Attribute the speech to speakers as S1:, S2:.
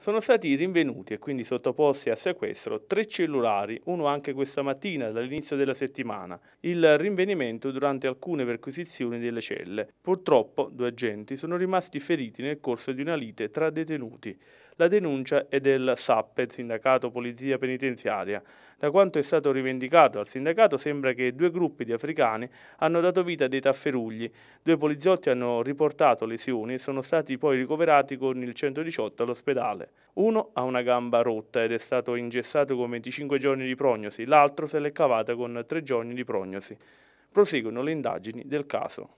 S1: Sono stati rinvenuti e quindi sottoposti a sequestro tre cellulari, uno anche questa mattina dall'inizio della settimana, il rinvenimento durante alcune perquisizioni delle celle. Purtroppo due agenti sono rimasti feriti nel corso di una lite tra detenuti. La denuncia è del SAPPED, Sindacato Polizia Penitenziaria. Da quanto è stato rivendicato al sindacato sembra che due gruppi di africani hanno dato vita a dei tafferugli. Due poliziotti hanno riportato lesioni e sono stati poi ricoverati con il 118 all'ospedale. Uno ha una gamba rotta ed è stato ingessato con 25 giorni di prognosi, l'altro se l'è cavata con 3 giorni di prognosi. Proseguono le indagini del caso.